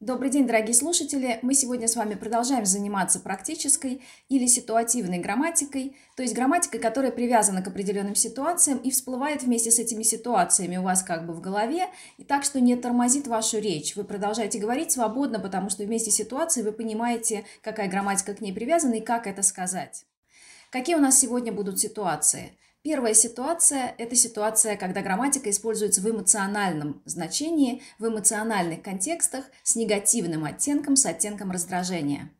Добрый день, дорогие слушатели! Мы сегодня с вами продолжаем заниматься практической или ситуативной грамматикой, то есть грамматикой, которая привязана к определенным ситуациям и всплывает вместе с этими ситуациями у вас как бы в голове, и так что не тормозит вашу речь. Вы продолжаете говорить свободно, потому что вместе с ситуацией вы понимаете, какая грамматика к ней привязана и как это сказать. Какие у нас сегодня будут ситуации? Первая ситуация – это ситуация, когда грамматика используется в эмоциональном значении, в эмоциональных контекстах с негативным оттенком, с оттенком раздражения.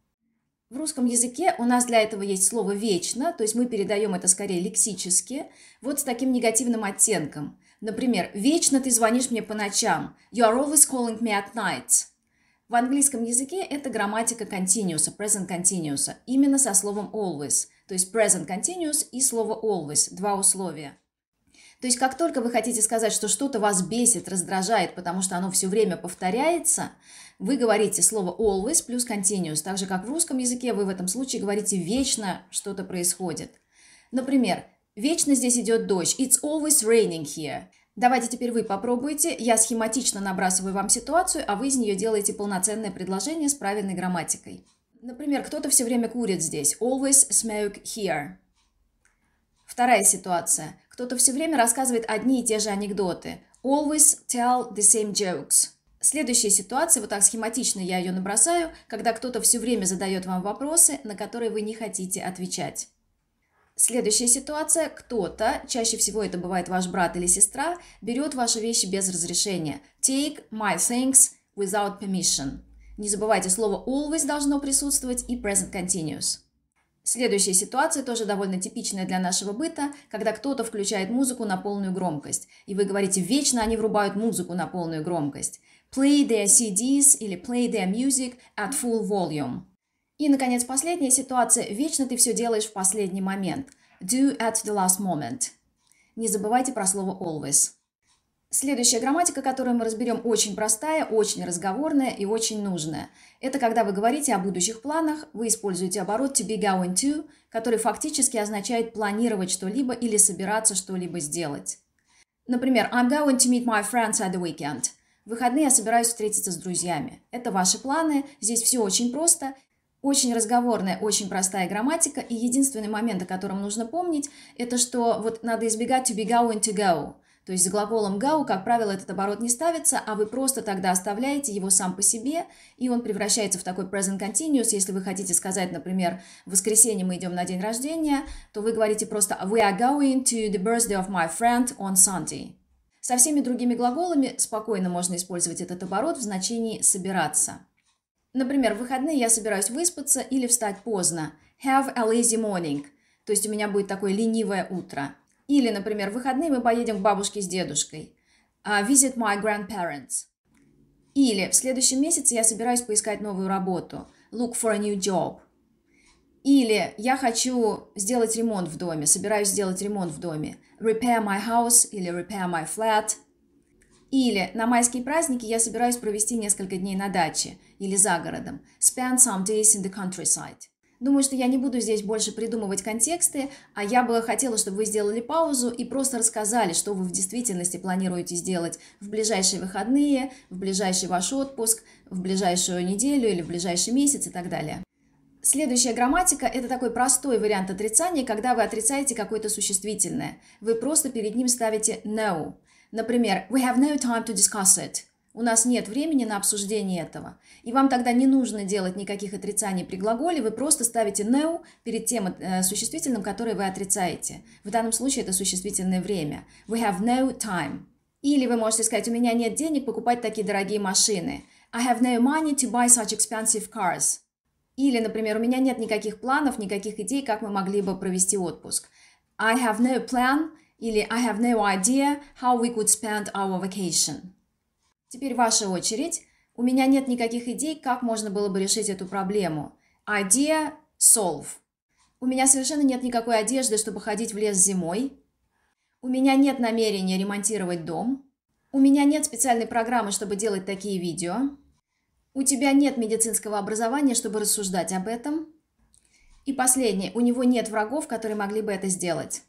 В русском языке у нас для этого есть слово «вечно», то есть мы передаем это скорее лексически, вот с таким негативным оттенком. Например, «Вечно ты звонишь мне по ночам». «You are always calling me at night». В английском языке это грамматика continuous, present continuous, именно со словом always. То есть present continuous и слово always, два условия. То есть как только вы хотите сказать, что что-то вас бесит, раздражает, потому что оно все время повторяется, вы говорите слово always плюс continuous. Так же, как в русском языке, вы в этом случае говорите вечно что-то происходит. Например, вечно здесь идет дождь. It's always raining here. Давайте теперь вы попробуйте. Я схематично набрасываю вам ситуацию, а вы из нее делаете полноценное предложение с правильной грамматикой. Например, кто-то все время курит здесь. Always smoke here. Вторая ситуация. Кто-то все время рассказывает одни и те же анекдоты. Always tell the same jokes. Следующая ситуация, вот так схематично я ее набросаю, когда кто-то все время задает вам вопросы, на которые вы не хотите отвечать. Следующая ситуация. Кто-то, чаще всего это бывает ваш брат или сестра, берет ваши вещи без разрешения. Take my things without permission. Не забывайте, слово always должно присутствовать и present continuous. Следующая ситуация тоже довольно типичная для нашего быта, когда кто-то включает музыку на полную громкость, и вы говорите «вечно они врубают музыку на полную громкость». Play their CDs или play their music at full volume – и, наконец, последняя ситуация. Вечно ты все делаешь в последний момент. Do at the last moment. Не забывайте про слово always. Следующая грамматика, которую мы разберем, очень простая, очень разговорная и очень нужная. Это когда вы говорите о будущих планах, вы используете оборот to be going to, который фактически означает планировать что-либо или собираться что-либо сделать. Например, I'm going to meet my friends at the weekend. В выходные я собираюсь встретиться с друзьями. Это ваши планы, здесь все очень просто, очень разговорная, очень простая грамматика, и единственный момент, о котором нужно помнить, это что вот надо избегать to be going to go. То есть с глаголом go, как правило, этот оборот не ставится, а вы просто тогда оставляете его сам по себе, и он превращается в такой present continuous. Если вы хотите сказать, например, в воскресенье мы идем на день рождения, то вы говорите просто we are going to the birthday of my friend on Sunday. Со всеми другими глаголами спокойно можно использовать этот оборот в значении «собираться». Например, в выходные я собираюсь выспаться или встать поздно. Have a lazy morning. То есть у меня будет такое ленивое утро. Или, например, в выходные мы поедем к бабушке с дедушкой. Uh, visit my grandparents. Или в следующем месяце я собираюсь поискать новую работу. Look for a new job. Или я хочу сделать ремонт в доме, собираюсь сделать ремонт в доме. Repair my house или repair my flat – или на майские праздники я собираюсь провести несколько дней на даче или за городом. Spend some days in the countryside. Думаю, что я не буду здесь больше придумывать контексты, а я бы хотела, чтобы вы сделали паузу и просто рассказали, что вы в действительности планируете сделать в ближайшие выходные, в ближайший ваш отпуск, в ближайшую неделю или в ближайший месяц и так далее. Следующая грамматика – это такой простой вариант отрицания, когда вы отрицаете какое-то существительное. Вы просто перед ним ставите no. Например, we have no time to discuss it. У нас нет времени на обсуждение этого. И вам тогда не нужно делать никаких отрицаний при глаголе, вы просто ставите no перед тем э, существительным, которое вы отрицаете. В данном случае это существительное время. We have no time. Или вы можете сказать, у меня нет денег покупать такие дорогие машины. I have no money to buy such expensive cars. Или, например, у меня нет никаких планов, никаких идей, как мы могли бы провести отпуск. I have no plan или I have no idea how we could spend our vacation. Теперь ваша очередь. У меня нет никаких идей, как можно было бы решить эту проблему. Idea – solve. У меня совершенно нет никакой одежды, чтобы ходить в лес зимой. У меня нет намерения ремонтировать дом. У меня нет специальной программы, чтобы делать такие видео. У тебя нет медицинского образования, чтобы рассуждать об этом. И последнее. У него нет врагов, которые могли бы это сделать.